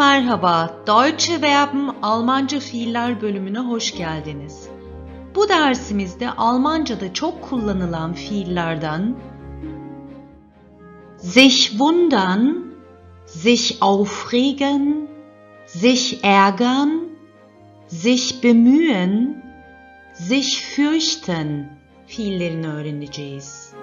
Herkese merhaba. Deutsche Verben Almanca fiiller bölümüne hoş geldiniz. Bu dersimizde Almanca'da çok kullanılan fiillerden sich wundern, sich aufregen, sich ärgern, sich bemühen, sich fürchten fiillerini öğreneceğiz.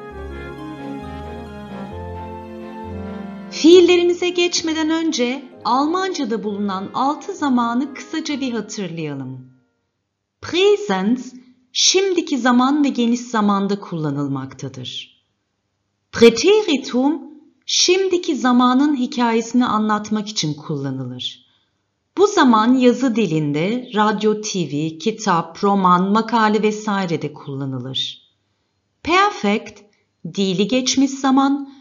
Fiillerimize geçmeden önce Almanca'da bulunan altı zamanı kısaca bir hatırlayalım. Präsens şimdiki zaman ve geniş zamanda kullanılmaktadır. Präteritum, şimdiki zamanın hikayesini anlatmak için kullanılır. Bu zaman yazı dilinde radyo, TV, kitap, roman, makale vesairede kullanılır. Perfect dili geçmiş zaman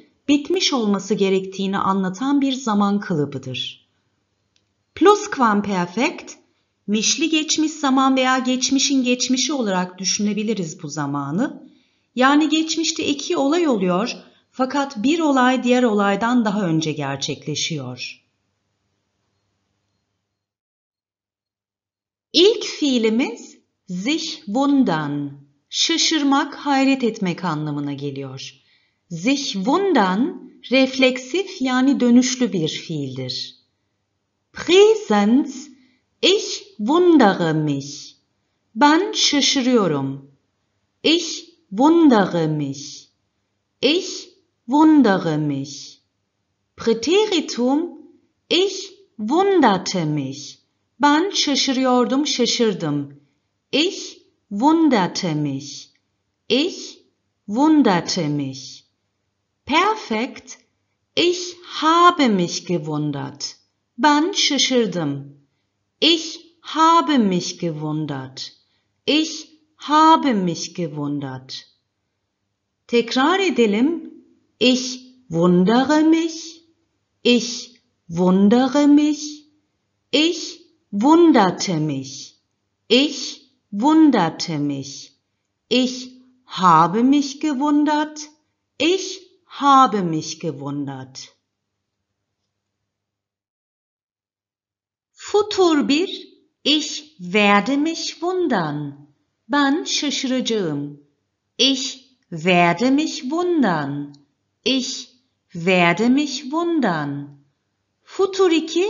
bitmiş olması gerektiğini anlatan bir zaman kalıbıdır. Plusquamperfect, mişli geçmiş zaman veya geçmişin geçmişi olarak düşünebiliriz bu zamanı. Yani geçmişte iki olay oluyor fakat bir olay diğer olaydan daha önce gerçekleşiyor. İlk fiilimiz sich wundern, şaşırmak, hayret etmek anlamına geliyor. Sich wundern refleksif yani dönüşlü bir fiildir. Präsens ich wundere mich. Ben şaşırıyorum. Ich wundere mich. Ich wundere mich. Präteritum ich wunderte mich. Ben şaşırıyordum, şaşırdım. Ich wunderte mich. Ich wunderte mich. Perfekt. Ich habe mich gewundert. Ben Ich habe mich gewundert. Ich habe mich gewundert. Tekrar edelim. Ich wundere mich. Ich wundere mich. Ich wunderte mich. Ich wunderte mich. Ich habe mich gewundert. Ich habe mich gewundert. Futur bir, ich werde mich wundern. Ben şaşıracağım. Ich werde mich wundern. Ich werde mich wundern. Futur iki,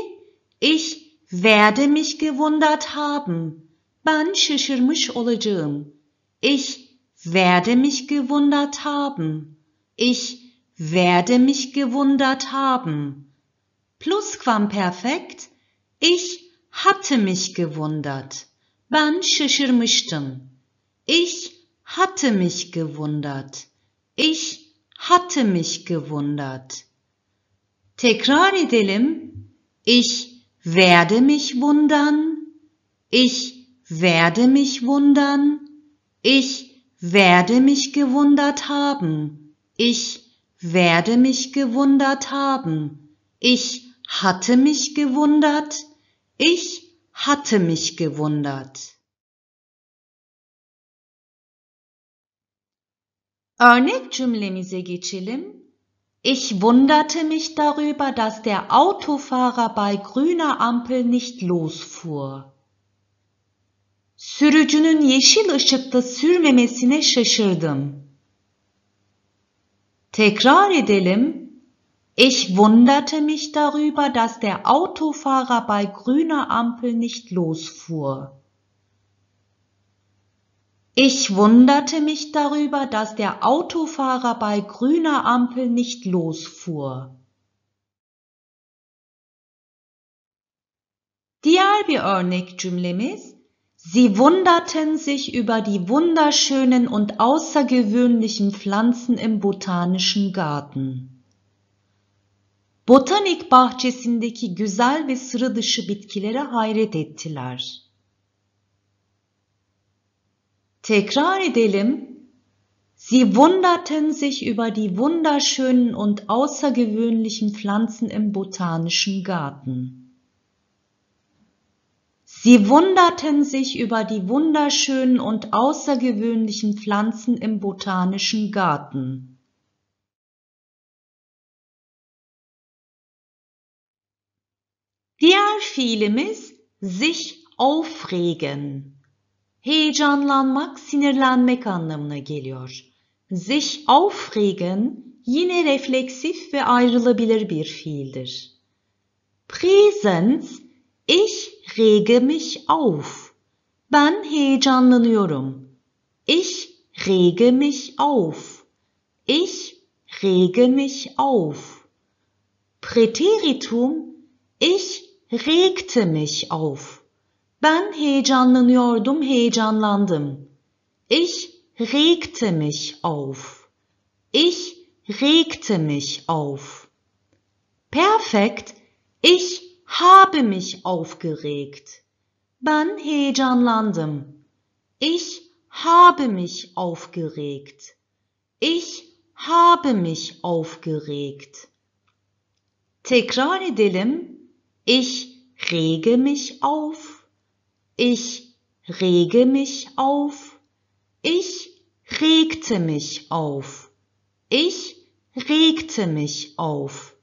ich werde mich gewundert haben. Ben şaşırmış olacağım. Ich werde mich gewundert haben. Ich werde mich gewundert haben. Plusquamperfekt, ich hatte mich gewundert. Ben şaşırmıştım. Ich hatte mich gewundert. Ich hatte mich gewundert. Tekrar edelim. Ich werde mich wundern. Ich werde mich wundern. Ich werde mich gewundert haben. Ich werde mich gewundert haben, ich hatte mich gewundert, ich hatte mich gewundert. Örnek cümlemize geçelim. Ich wunderte mich darüber, dass der Autofahrer bei grüner Ampel nicht losfuhr. Sürücünün yeşil ışıkta sürmemesine şaşırdım. Tekrar edelim. Ich wunderte mich darüber, dass der Autofahrer bei grüner Ampel nicht losfuhr. Ich wunderte mich darüber, dass der Autofahrer bei grüner Ampel nicht losfuhr. Diğer bir örnek cümlemiz Sie wunderten sich über die wunderschönen und außergewöhnlichen Pflanzen im botanischen garten. Botanik bahçesindeki güzel ve sıra dışı bitkilere hayret ettiler. Tekrar edelim. Sie wunderten sich über die wunderschönen und außergewöhnlichen Pflanzen im botanischen Garten. Sie wunderten sich über die wunderschönen und außergewöhnlichen Pflanzen im Botanischen Garten. Diğer sich aufregen. Heyecanlanmak, sinirlenmek anlamına geliyor. Sich aufregen yine refleksif ve ayrılabilir bir fiildir. Präsens, ich rege mich auf. Ben heyecanlanıyorum. Ich rege mich auf. Ich rege mich auf. Präteritum ich regte mich auf. Ben heyecanlanıyordum, heyecanlandım. Ich regte mich auf. Ich regte mich auf. Perfekt. Ich habe mich aufgeregt. Ben heyecanlandım. Ich habe mich aufgeregt. Ich habe mich aufgeregt. Tekrar edelim. Ich rege mich auf. Ich rege mich auf. Ich regte mich auf. Ich regte mich auf.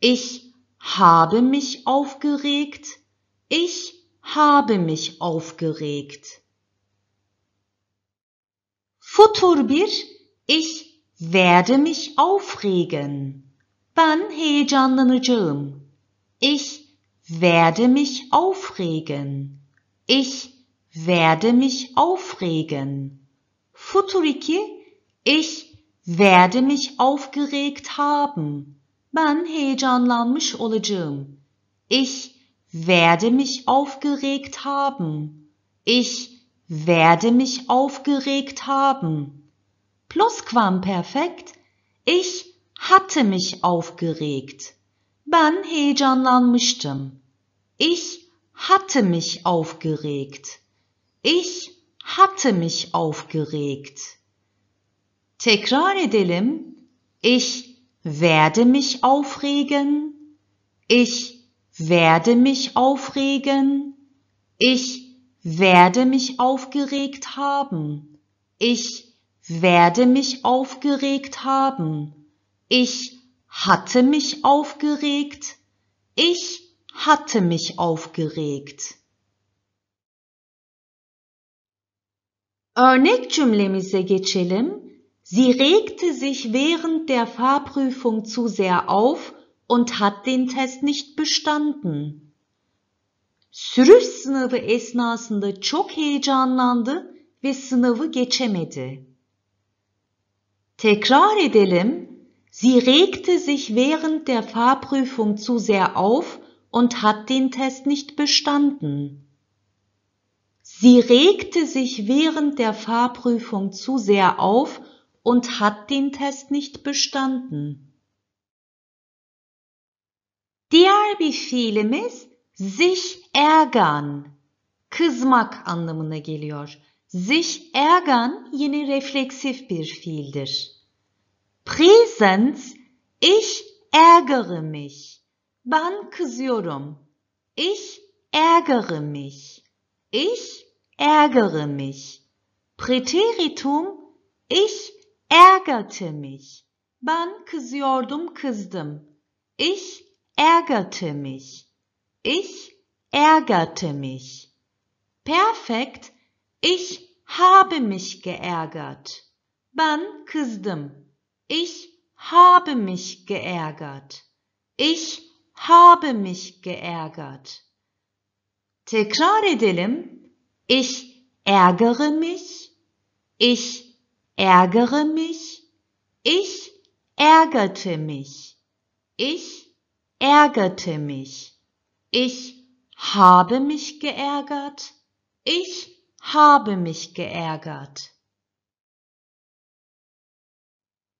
Ich habe mich aufgeregt, ich habe mich aufgeregt. Futur bir, ich werde mich aufregen. Ben heyecanlanacağım. Ich werde mich aufregen. Ich werde mich aufregen. Futur iki, ich werde mich aufgeregt haben. Ben heyecanlanmış olacağım. Ich werde mich aufgeregt haben. Ich werde mich aufgeregt haben. Plusquamperfekt. Ich hatte mich aufgeregt. Ben heyecanlanmıştım. Ich hatte mich aufgeregt. Ich hatte mich aufgeregt. Tekrar edelim. Ich werde mich aufregen, ich werde mich aufregen, ich werde mich aufgeregt haben, ich werde mich aufgeregt haben, ich hatte mich aufgeregt, ich hatte mich aufgeregt. Örnek äh, cümlemize geçelim. Sie regte sich während der Fahrprüfung zu sehr auf und hat den test nicht bestanden. Sürüş esnasında çok heyecanlandı ve sınavı geçemedi. Tekrar edelim. Sie regte sich während der Fahrprüfung zu sehr auf und hat den Test nicht bestanden. Sie regte sich während der Fahrprüfung zu sehr auf und hat den Test nicht bestanden. Diğer bir fiilimiz sich ärgern. Kızmak anlamına geliyor. Sich ärgern yine refleksif bir fiildir. Präsens ich ärgere mich. Ben kızıyorum. Ich ärgere mich. Ich ärgere mich. Präteritum ich ärgerte mich. Ben kızıyordum, kızdım. Ich ärgerte mich. Ich ärgerte mich. Perfekt. Ich habe mich geärgert. Ben kızdım. Ich habe mich geärgert. Ich habe mich geärgert. Tekrar edelim. Ich ärgere mich. Ich ärgere mich, ich ärgerte mich, ich ärgerte mich, ich habe mich geärgert, ich habe mich geärgert.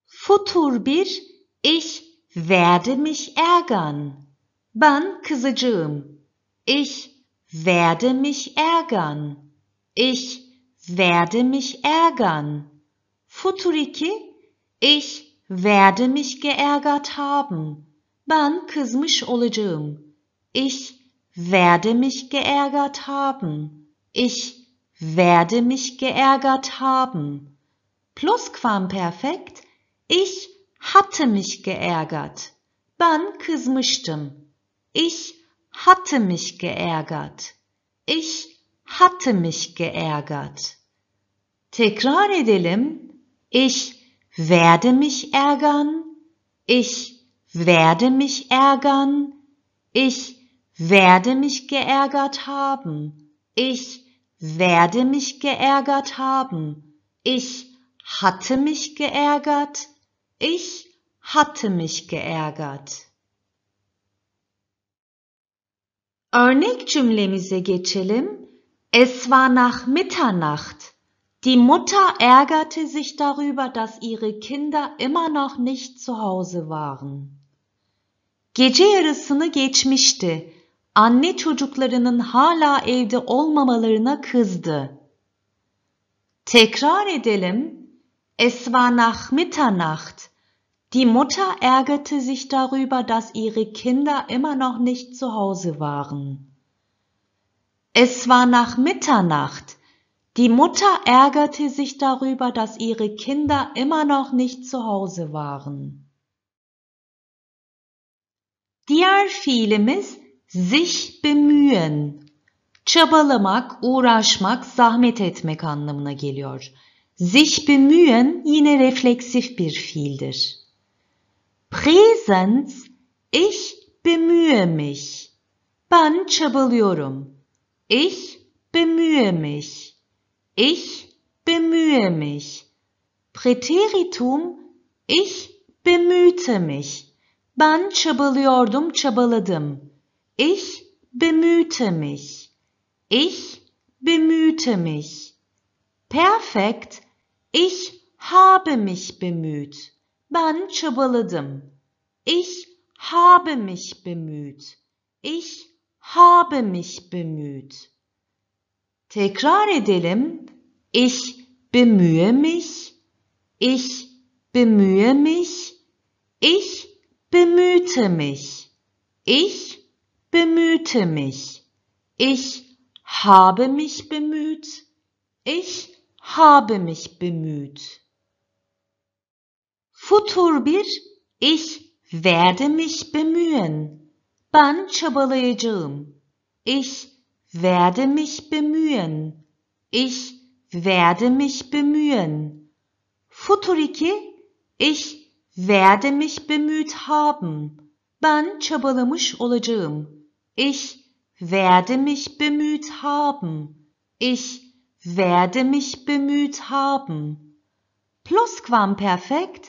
Futur bir, ich werde mich ärgern. Ben kızacağım. Ich werde mich ärgern. Ich werde mich ärgern. Futuriki, ich werde mich geärgert haben. Ben kızmış olacağım. Ich werde mich geärgert haben. Ich werde mich geärgert haben. Plusquamperfekt, ich hatte mich geärgert. Ben kızmıştım. Ich hatte mich geärgert. Ich hatte mich geärgert. Tekrar edelim. Ich werde mich ärgern. Ich werde mich ärgern. Ich werde mich geärgert haben. Ich werde mich geärgert haben. Ich hatte mich geärgert. Ich hatte mich geärgert. Örnek cümlemize geçelim. Es war nach Mitternacht. Die Mutter ärgerte sich darüber, dass ihre Kinder immer noch nicht zu Hause waren. Gece yarısını geçmişti. Anne çocuklarının hala evde olmamalarına kızdı. Tekrar edelim. Es war nach Mitternacht. Die Mutter ärgerte sich darüber, dass ihre Kinder immer noch nicht zu Hause waren. Es war nach Mitternacht. Die Mutter ärgerte sich darüber, dass ihre Kinder immer noch nicht zu Hause waren. Diğer fiilimiz sich bemühen. Çabalamak, uğraşmak, zahmet etmek anlamına geliyor. Sich bemühen yine refleksif bir fiildir. Präsens ich bemühe mich. Ben çabalıyorum. Ich bemühe mich. Ich bemühe mich. Präteritum ich bemühte mich. Ben çabalıyordum, çabaladım. Ich bemühte mich. Ich bemühte mich. Perfekt. Ich habe mich bemüht. Ben çabaladım. Ich habe mich bemüht. Ich habe mich bemüht. Tekrar edelim. Ich bemühe mich. Ich bemühe mich. Ich bemühte mich. Ich bemühte mich. Ich habe mich bemüht. Ich habe mich bemüht. Futur bir ich werde mich bemühen. Ben çabalayacağım. Ich werde mich bemühen. Ich werde mich bemühen. Futuriki ich werde mich bemüht haben. Ben çabalamış olacağım. Ich werde mich bemüht haben. Ich werde mich bemüht haben. Plusquamperfekt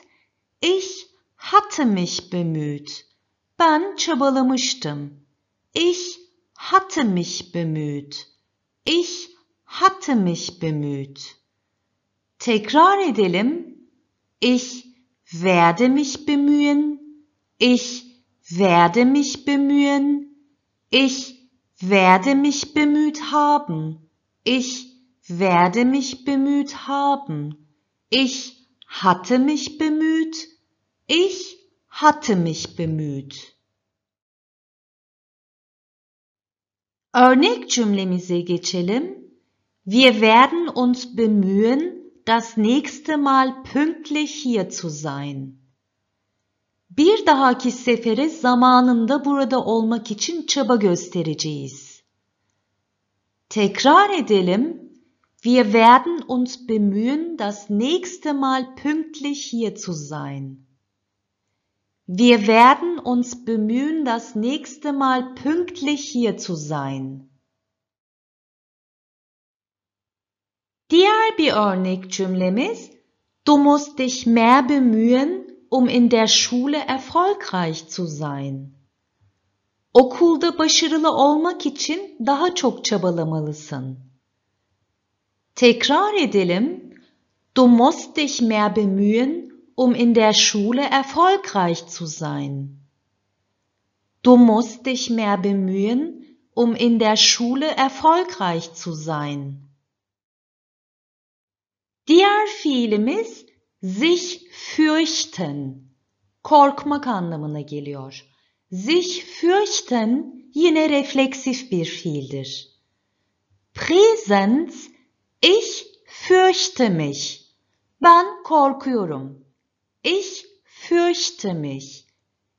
ich hatte mich bemüht. Ben çabalamıştım. Ich hatte mich bemüht. Ich hatte mich bemüht. Tekrar edelim. Ich werde mich bemühen. Ich werde mich bemühen. Ich werde mich bemüht haben. Ich werde mich bemüht haben. Ich hatte mich bemüht. Ich hatte mich bemüht. Örnek cümlemize geçelim. Wir werden uns bemühen, das nächste Mal pünktlich hier zu sein. Bir dahaki sefere zamanında burada olmak için çaba göstereceğiz. Tekrar edelim. Wir werden uns bemühen, das nächste Mal pünktlich hier zu sein. Wir werden uns bemühen, das nächste Mal pünktlich hier zu sein. Du musst dich mehr bemühen, um in der Schule erfolgreich zu sein. Okulda başarılı olmak için daha çok çabalamalısın. Tekrar edelim. Du musst dich mehr bemühen, um in der Schule erfolgreich zu sein. Du musst dich mehr bemühen, um in der Schule erfolgreich zu sein. Diğer fiilimiz sich fürchten. Korkmak anlamına geliyor. Sich fürchten yine reflexiv bir fiildir. Präsens ich fürchte mich. Ben korkuyorum. Ich fürchte mich.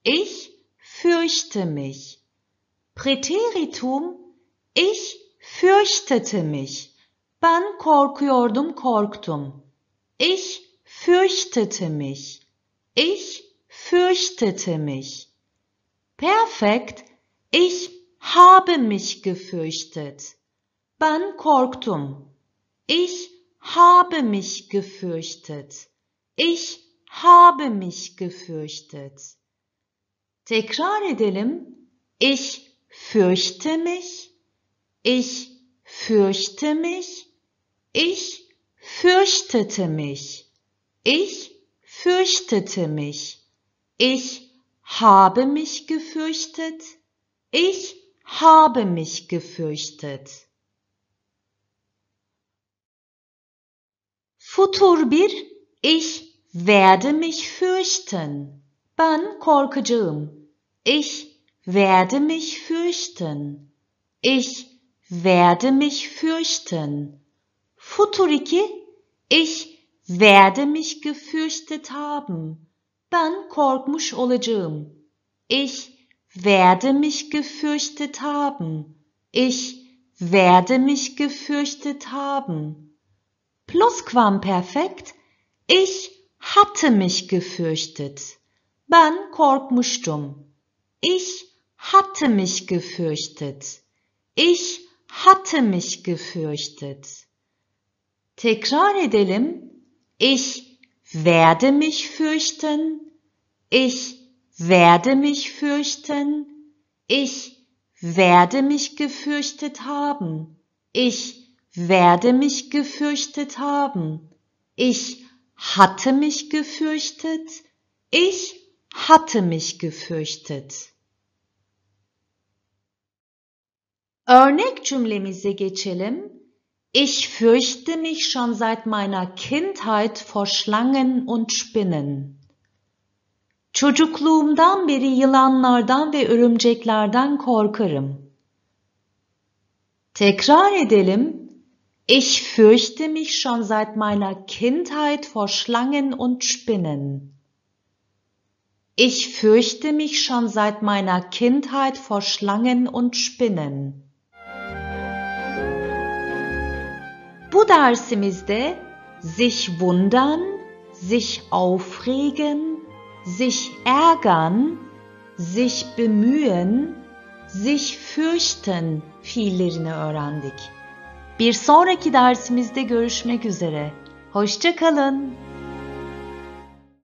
Ich fürchte mich. Präteritum ich fürchtete mich. Ben korkuyordum korktum. Ich fürchtete mich. Ich fürchtete mich. Perfekt. Ich habe mich gefürchtet. Ben korktum. Ich habe mich gefürchtet. Ich habe mich gefürchtet. Tekrar edelim. Ich fürchte mich. Ich fürchte mich. Ich fürchtete mich. Ich fürchtete mich. Ich habe mich gefürchtet. Ich habe mich gefürchtet. Futur bir. Ich werde mich fürchten. Ben korkacağım. Ich werde mich fürchten. Ich werde mich fürchten. Futuriki, ich werde mich gefürchtet haben. Ben korkmuş olacağım. Ich werde mich gefürchtet haben. Ich werde mich gefürchtet haben. Plusquamperfekt, ich hatte mich gefürchtet. Ben korkmuştum. Ich hatte mich gefürchtet. Ich hatte mich gefürchtet. Tekrar edelim. Ich werde mich fürchten. Ich werde mich fürchten. Ich werde mich gefürchtet haben. Ich werde mich gefürchtet haben. Ich hatte mich gefürchtet. Ich hatte mich gefürchtet. Örnek cümlemize geçelim. Ich fürchte mich schon seit meiner Kindheit vor Schlangen und Spinnen. Çocukluğumdan beri yılanlardan ve örümceklerden korkarım. Tekrar edelim. Ich fürchte mich schon seit meiner Kindheit vor Schlangen und Spinnen. Ich fürchte mich schon seit meiner Kindheit vor Schlangen und Spinnen. Bu dersimizde sich wundern, sich aufregen, sich ärgern, sich bemühen, sich fürchten fiillerini öğrendik. Bir sonraki dersimizde görüşmek üzere. Hoşçakalın.